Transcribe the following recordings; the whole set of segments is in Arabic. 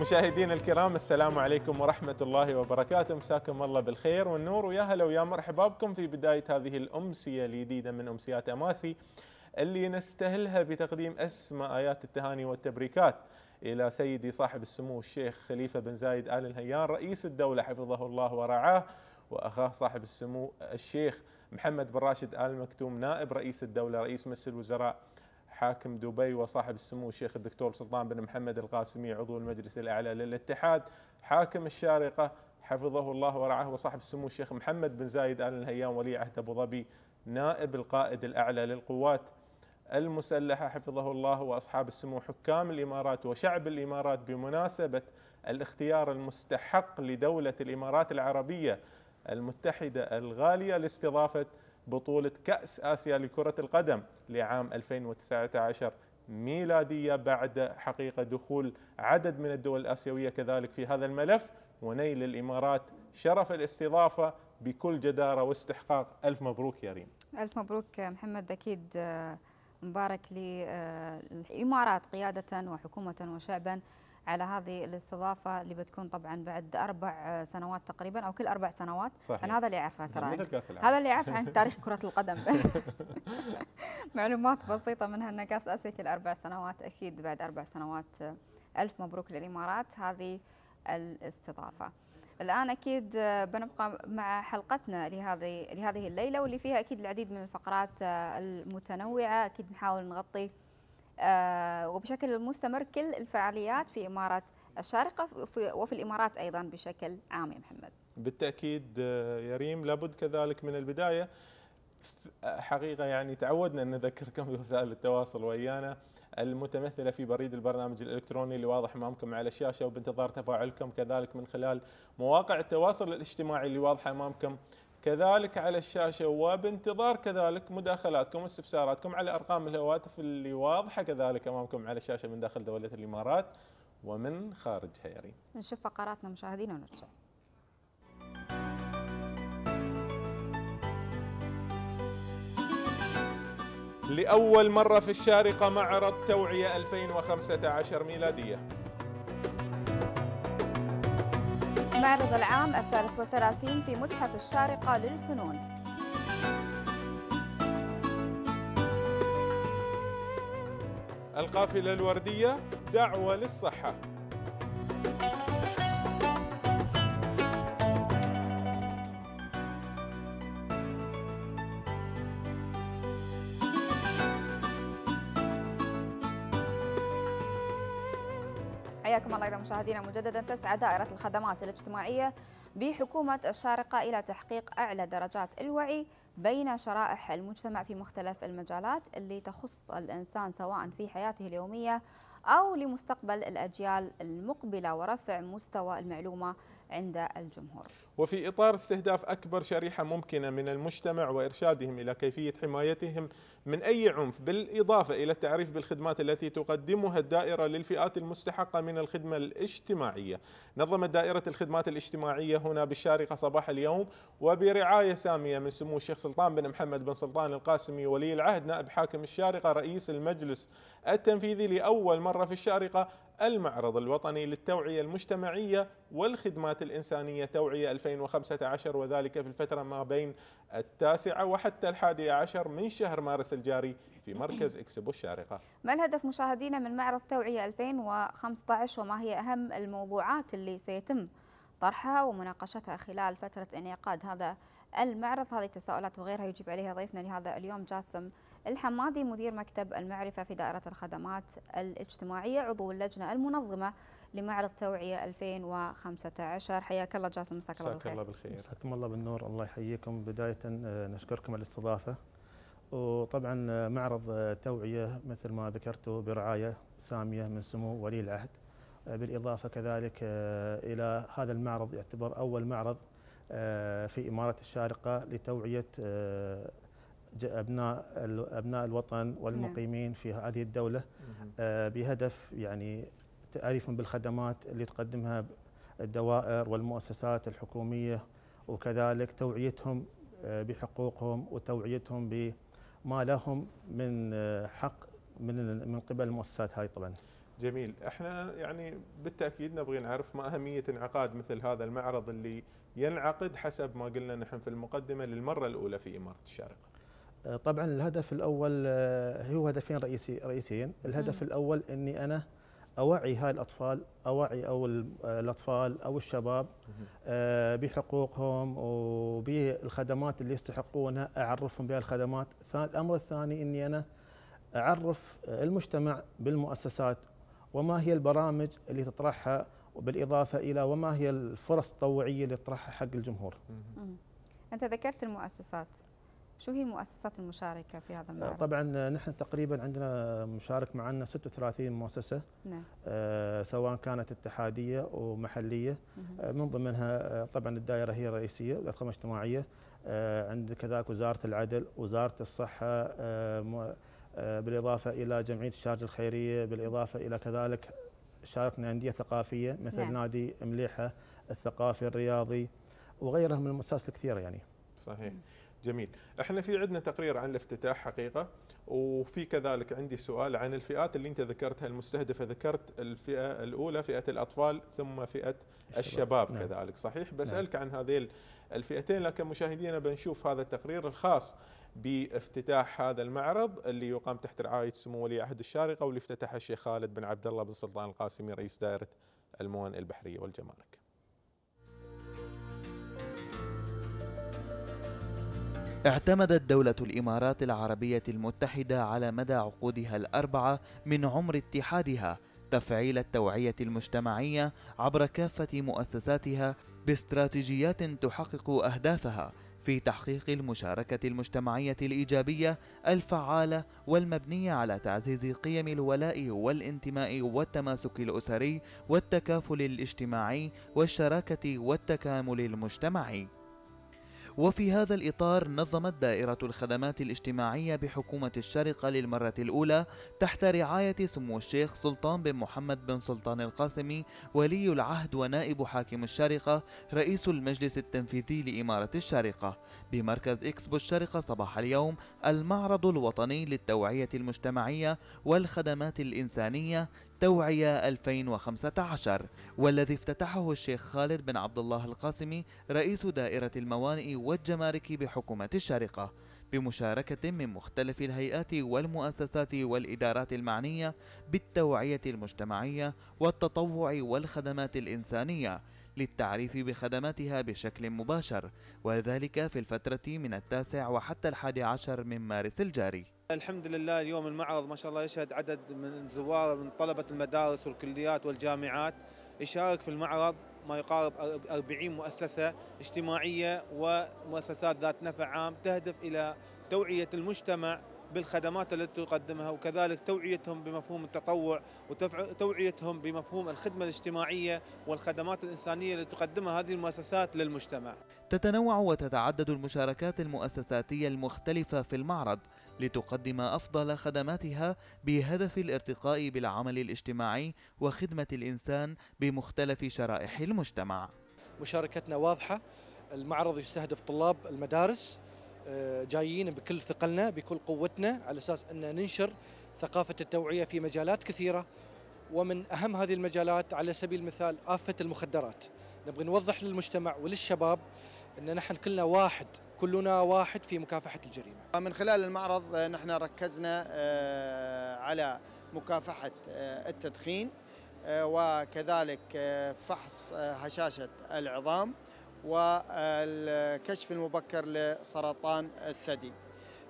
مشاهدينا الكرام السلام عليكم ورحمة الله وبركاته مساكم الله بالخير والنور ويا هلا ويا مرحبا بكم في بداية هذه الأمسية الجديدة من أمسيات أماسي اللي نستهلها بتقديم أسمى آيات التهاني والتبريكات إلى سيدي صاحب السمو الشيخ خليفة بن زايد آل نهيان رئيس الدولة حفظه الله ورعاه وأخاه صاحب السمو الشيخ محمد بن راشد آل مكتوم نائب رئيس الدولة رئيس مجلس الوزراء حاكم دبي وصاحب السمو الشيخ الدكتور سلطان بن محمد القاسمي عضو المجلس الأعلى للاتحاد حاكم الشارقة حفظه الله ورعاه وصاحب السمو الشيخ محمد بن زايد آل نهيان ولي عهد أبو ظبي نائب القائد الأعلى للقوات المسلحة حفظه الله وأصحاب السمو حكام الإمارات وشعب الإمارات بمناسبة الاختيار المستحق لدولة الإمارات العربية المتحدة الغالية لاستضافة بطولة كأس آسيا لكرة القدم لعام 2019 ميلادية بعد حقيقة دخول عدد من الدول الآسيوية كذلك في هذا الملف ونيل الإمارات شرف الاستضافة بكل جدارة واستحقاق ألف مبروك يا ريم ألف مبروك محمد أكيد آه، مبارك للإمارات آه، قيادة وحكومة وشعبا على هذه الاستضافه اللي بتكون طبعا بعد اربع سنوات تقريبا او كل اربع سنوات صحيح. انا هذا اللي اعرفه نعم، ترى هذا اللي اعرفه عن تاريخ كره القدم معلومات بسيطه منها ان كاس اسيا كل اربع سنوات اكيد بعد اربع سنوات الف مبروك للامارات هذه الاستضافه الان اكيد بنبقى مع حلقتنا لهذه لهذه الليله واللي فيها اكيد العديد من الفقرات المتنوعه اكيد نحاول نغطي آه، وبشكل مستمر كل الفعاليات في إمارة الشارقة وفي الإمارات أيضا بشكل عام يا محمد بالتأكيد آه، يا ريم لابد كذلك من البداية حقيقة يعني تعودنا أن نذكركم بوسائل التواصل ويانا المتمثلة في بريد البرنامج الإلكتروني اللي واضح أمامكم على الشاشة وبانتظار تفاعلكم كذلك من خلال مواقع التواصل الاجتماعي اللي واضحة أمامكم كذلك على الشاشه وبانتظار كذلك مداخلاتكم واستفساراتكم على ارقام الهواتف اللي واضحه كذلك امامكم على الشاشه من داخل دوله الامارات ومن خارجها يا ريم. نشوف فقراتنا مشاهدينا ونرجع. لأول مرة في الشارقة معرض توعية 2015 ميلادية المعرض العام الثالث وثلاثين في متحف الشارقة للفنون القافلة الوردية دعوة للصحة مشاهدينا مجددا تسعى دائرة الخدمات الاجتماعية بحكومة الشارقة إلى تحقيق أعلى درجات الوعي بين شرائح المجتمع في مختلف المجالات اللي تخص الإنسان سواء في حياته اليومية أو لمستقبل الأجيال المقبلة ورفع مستوى المعلومة عند الجمهور وفي إطار استهداف أكبر شريحة ممكنة من المجتمع وإرشادهم إلى كيفية حمايتهم من أي عنف بالإضافة إلى التعريف بالخدمات التي تقدمها الدائرة للفئات المستحقة من الخدمة الاجتماعية نظمت دائرة الخدمات الاجتماعية هنا بالشارقة صباح اليوم وبرعاية سامية من سمو الشيخ سلطان بن محمد بن سلطان القاسمي ولي العهد نائب حاكم الشارقة رئيس المجلس التنفيذي لأول مرة في الشارقة المعرض الوطني للتوعية المجتمعية والخدمات الإنسانية توعية 2015 وذلك في الفترة ما بين التاسعة وحتى الحادي عشر من شهر مارس الجاري في مركز إكسبو الشارقة ما الهدف مشاهدينا من معرض توعية 2015 وما هي أهم الموضوعات اللي سيتم طرحها ومناقشتها خلال فترة انعقاد هذا المعرض هذه التساؤلات وغيرها يجيب عليها ضيفنا لهذا اليوم جاسم الحمادي مدير مكتب المعرفة في دائرة الخدمات الاجتماعية عضو اللجنة المنظمة لمعرض توعية 2015 حياك الله جاسم مساك الله بالخير بالخير مساكم الله بالنور الله يحييكم بداية آه، نشكركم على الاستضافة وطبعا آه، معرض آه، توعية مثل ما ذكرته برعاية سامية من سمو ولي العهد بالإضافة كذلك إلى هذا المعرض يعتبر أول معرض آه، في إمارة الشارقة لتوعية آه، أبناء أبناء الوطن والمقيمين في هذه الدولة آه، بهدف يعني تعريفهم بالخدمات اللي تقدمها الدوائر والمؤسسات الحكومية وكذلك توعيتهم بحقوقهم وتوعيتهم بما لهم من حق من من قبل المؤسسات هاي طبعا. جميل، احنا يعني بالتاكيد نبغي نعرف ما اهميه انعقاد مثل هذا المعرض اللي ينعقد حسب ما قلنا نحن في المقدمه للمره الاولى في اماره الشارقه. أه، طبعا الهدف الاول أه، هو هدفين رئيسي رئيسيين، الهدف م. الاول اني انا اوعي هاي الاطفال اوعي او الاطفال او الشباب أه، بحقوقهم وبالخدمات اللي يستحقونها اعرفهم بها الخدمات، الامر الثاني اني انا اعرف المجتمع بالمؤسسات وما هي البرامج اللي تطرحها وبالاضافه الى وما هي الفرص التطوعيه اللي يطرحها حق الجمهور. انت ذكرت المؤسسات شو هي المؤسسات المشاركه في هذا المعرض؟ آه، طبعا آه، نحن تقريبا عندنا مشارك معنا 36 مؤسسه نعم. آه، سواء كانت اتحاديه ومحليه آه من ضمنها طبعا الدائره هي الرئيسيه والخدمه الاجتماعيه عند كذلك وزاره العدل، وزاره الصحه بالاضافه الى جمعيه الشارجه الخيريه، بالاضافه الى كذلك شاركنا أندية ثقافية مثل نعم. نادي مليحة الثقافي الرياضي وغيرهم من المؤسسات الكثيرة يعني صحيح جميل احنا في عندنا تقرير عن الافتتاح حقيقة وفي كذلك عندي سؤال عن الفئات اللي انت ذكرتها المستهدفة ذكرت الفئة الأولى فئة الأطفال ثم فئة الشباب, الشباب نعم. كذلك صحيح نعم. بسألك نعم. عن هذه الفئتين لكن مشاهدينا بنشوف هذا التقرير الخاص بافتتاح هذا المعرض اللي يقام تحت رعايه سمو ولي عهد الشارقه واللي افتتحه الشيخ خالد بن عبد الله بن سلطان القاسمي رئيس دائره الموان البحريه والجمارك. اعتمدت دولة الإمارات العربية المتحدة على مدى عقودها الأربعة من عمر اتحادها تفعيل التوعية المجتمعية عبر كافة مؤسساتها باستراتيجيات تحقق أهدافها في تحقيق المشاركة المجتمعية الإيجابية الفعالة والمبنية على تعزيز قيم الولاء والانتماء والتماسك الأسري والتكافل الاجتماعي والشراكة والتكامل المجتمعي وفي هذا الإطار نظمت دائرة الخدمات الاجتماعية بحكومة الشارقة للمرة الأولى تحت رعاية سمو الشيخ سلطان بن محمد بن سلطان القاسمي ولي العهد ونائب حاكم الشارقة رئيس المجلس التنفيذي لإمارة الشارقة بمركز إكسبو الشارقة صباح اليوم المعرض الوطني للتوعية المجتمعية والخدمات الإنسانية توعية 2015 والذي افتتحه الشيخ خالد بن عبد الله القاسمي رئيس دائرة الموانئ والجمارك بحكومة الشارقة بمشاركة من مختلف الهيئات والمؤسسات والإدارات المعنية بالتوعية المجتمعية والتطوع والخدمات الإنسانية للتعريف بخدماتها بشكل مباشر وذلك في الفترة من التاسع وحتى الحادي عشر من مارس الجاري الحمد لله اليوم المعرض ما شاء الله يشهد عدد من زواره من طلبة المدارس والكليات والجامعات يشارك في المعرض ما يقارب 40 مؤسسة اجتماعية ومؤسسات ذات نفع عام تهدف إلى توعية المجتمع بالخدمات التي تقدمها وكذلك توعيتهم بمفهوم التطوع وتوعيتهم بمفهوم الخدمة الاجتماعية والخدمات الإنسانية التي تقدمها هذه المؤسسات للمجتمع تتنوع وتتعدد المشاركات المؤسساتية المختلفة في المعرض لتقدم أفضل خدماتها بهدف الارتقاء بالعمل الاجتماعي وخدمة الإنسان بمختلف شرائح المجتمع مشاركتنا واضحة المعرض يستهدف طلاب المدارس آه، جايين بكل ثقلنا بكل قوتنا على اساس ان ننشر ثقافه التوعيه في مجالات كثيره ومن اهم هذه المجالات على سبيل المثال افه المخدرات نبغى نوضح للمجتمع وللشباب ان نحن كلنا واحد كلنا واحد في مكافحة الجريمة من خلال المعرض آه، نحن ركزنا آه، على مكافحة آه، التدخين وكذلك فحص هشاشة العظام والكشف المبكر لسرطان الثدي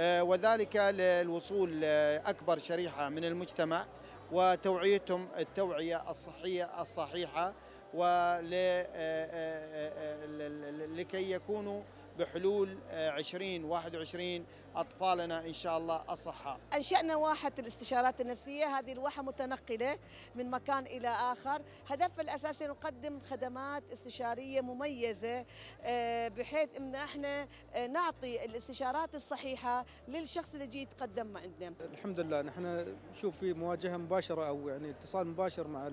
وذلك للوصول لأكبر شريحة من المجتمع وتوعيتهم التوعية الصحية الصحيحة ولكي يكونوا بحلول 2021 آه، أطفالنا إن شاء الله أصحاء أنشأنا واحة الاستشارات النفسية هذه الواحة متنقلة من مكان إلى آخر هدفها الأساسي نقدم خدمات استشارية مميزة آه، بحيث أن احنا آه، نعطي الاستشارات الصحيحة للشخص اللي جي يتقدم عندنا الحمد لله نحن نشوف في مواجهة مباشرة أو يعني اتصال مباشر مع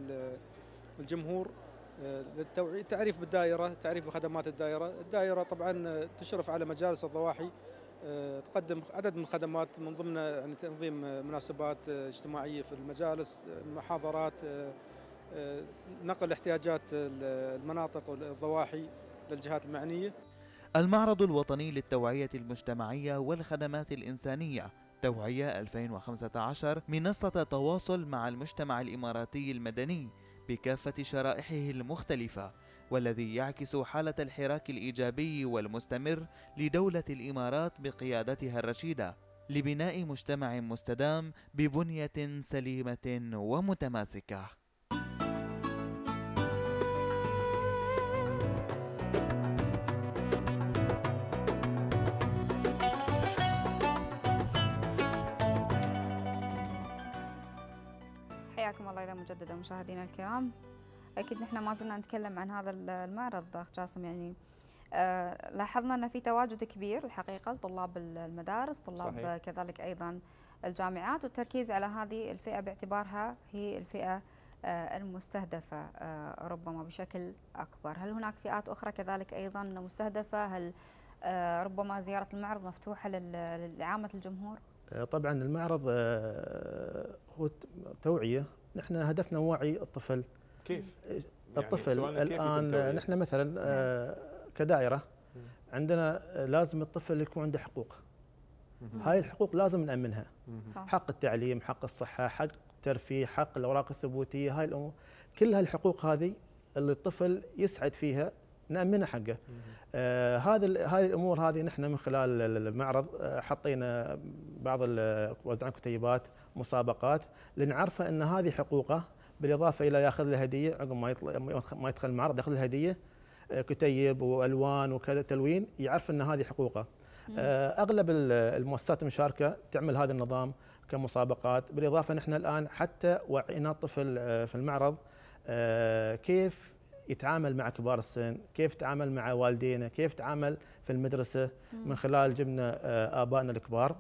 الجمهور للتوعية آه، تعريف بالدائرة تعريف بخدمات الدائرة الدائرة طبعا تشرف على مجالس الضواحي آه، تقدم عدد من الخدمات من ضمن يعني تنظيم مناسبات آه، اجتماعية في المجالس محاضرات نقل احتياجات المناطق والضواحي للجهات المعنية المعرض الوطني للتوعية المجتمعية والخدمات الإنسانية توعية 2015 منصة تواصل مع المجتمع الإماراتي المدني بكافة شرائحه المختلفة والذي يعكس حالة الحراك الإيجابي والمستمر لدولة الإمارات بقيادتها الرشيدة لبناء مجتمع مستدام ببنية سليمة ومتماسكة موجودة مشاهدينا الكرام أكيد نحن ما زلنا نتكلم عن هذا المعرض أخ جاسم يعني آه لاحظنا أن في تواجد كبير الحقيقة لطلاب المدارس طلاب صحيح. كذلك أيضا الجامعات والتركيز على هذه الفئة باعتبارها هي الفئة آه المستهدفة آه ربما بشكل أكبر هل هناك فئات أخرى كذلك أيضا مستهدفة هل آه، ربما زيارة المعرض مفتوحة لعامة الجمهور؟ آه، طبعا المعرض آه، هو توعيه نحن هدفنا وعي الطفل كيف؟ آه، يعني الطفل يعني الان نحن مثلا آه نعم. كدائره عندنا لازم الطفل يكون عنده حقوق هاي الحقوق لازم نامنها حق التعليم حق الصحه حق الترفيه حق الاوراق الثبوتيه هاي الامور كل هالحقوق هذه اللي الطفل يسعد فيها نأمنه نعم، حقه آه هذا هذه الامور هذه نحن من خلال المعرض آه، حطينا بعض وزعنا كتيبات مسابقات لنعرفه ان هذه حقوقه بالاضافه الى ياخذ له هديه عقب ما يطلع ما يدخل المعرض ياخذ له هديه آه، كتيب والوان وكذا تلوين يعرف ان هذه حقوقه آه، اغلب المؤسسات المشاركه تعمل هذا النظام كمسابقات بالاضافه نحن الان حتى وعينا الطفل في المعرض كيف يتعامل مع كبار السن كيف يتعامل مع والدينا كيف يتعامل في المدرسة من خلال جبنا آه، آبائنا الكبار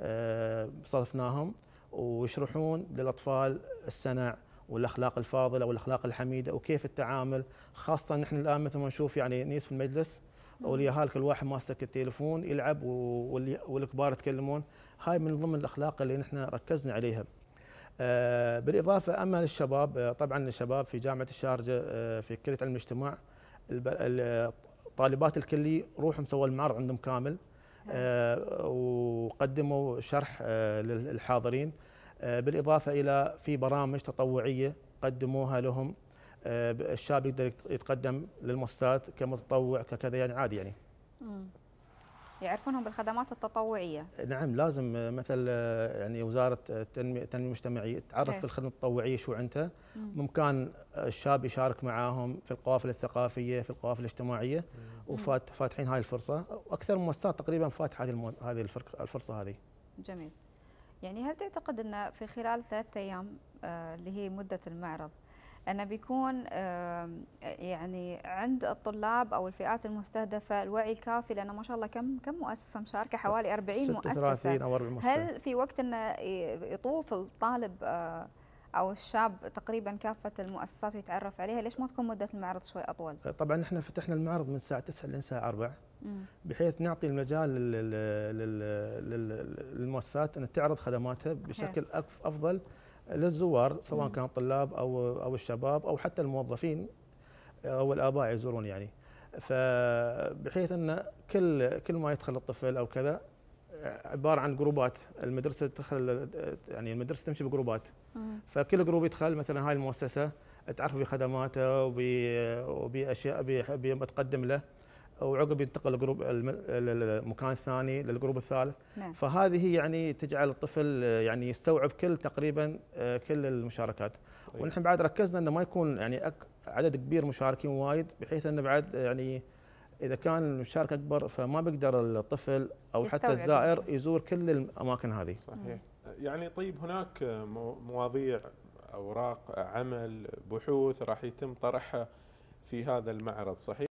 آه، صرفناهم ويشرحون للأطفال السنع والاخلاق الفاضله والاخلاق الحميده وكيف التعامل خاصه نحن الان مثل ما نشوف يعني نيس في المجلس واليهال كل واحد ماسك التليفون يلعب والكبار يتكلمون هاي من ضمن الاخلاق اللي نحن ركزنا عليها آه، بالاضافه اما للشباب آه، طبعا الشباب في جامعه الشارجه آه، في كليه علم الاجتماع طالبات الكلي روحهم سووا المعرض عندهم كامل وقدموا شرح للحاضرين بالاضافه الى في برامج تطوعيه قدموها لهم الشاب يقدر يتقدم للمؤسسات كمتطوع ككذا يعني عادي يعني. يعرفونهم بالخدمات التطوعيه نعم لازم آه، مثل آه، يعني وزاره آه، التنميه المجتمعيه تعرف إيه. في الخدمه التطوعيه شو عندها ممكن الشاب يشارك معاهم في القوافل الثقافيه في القوافل الاجتماعيه وفاتحين هاي الفرصه واكثر المؤسسات تقريبا فاتحه هذه هذه الفرصه هذه جميل يعني هل تعتقد ان في خلال ثلاثة ايام اللي هي مده المعرض انه بيكون يعني عند الطلاب أو الفئات المستهدفة الوعي الكافي لأنه ما شاء الله كم كم مؤسسة مشاركة حوالي 40 مؤسسة أو 40 مؤسسة هل في وقت أنه يطوف الطالب آه، او الشاب تقريبا كافه المؤسسات ويتعرف عليها ليش ما تكون مده المعرض شوي اطول طبعا احنا فتحنا المعرض من الساعه 9 لين الساعه 4 بحيث نعطي المجال للمؤسسات ان تعرض خدماتها بشكل افضل للزوار سواء كان طلاب او او الشباب او حتى الموظفين او الاباء يزورون يعني فبحيث ان كل كل ما يدخل الطفل او كذا عباره عن جروبات المدرسه تدخل يعني المدرسه تمشي بجروبات فكل جروب يدخل مثلا هاي المؤسسه تعرف بخدماته وباشياء بتقدم له وعقب ينتقل لجروب المكان الثاني للجروب الثالث نعم. فهذه يعني تجعل الطفل آه، يعني يستوعب كل تقريبا آه، كل المشاركات طيب. ونحن بعد ركزنا انه ما يكون يعني عدد كبير مشاركين وايد بحيث انه بعد يعني اذا كان المشارك اكبر فما بيقدر الطفل او حتى الزائر يزور كل الاماكن هذه صحيح يعني طيب هناك مواضيع اوراق عمل بحوث راح يتم طرحها في هذا المعرض صحيح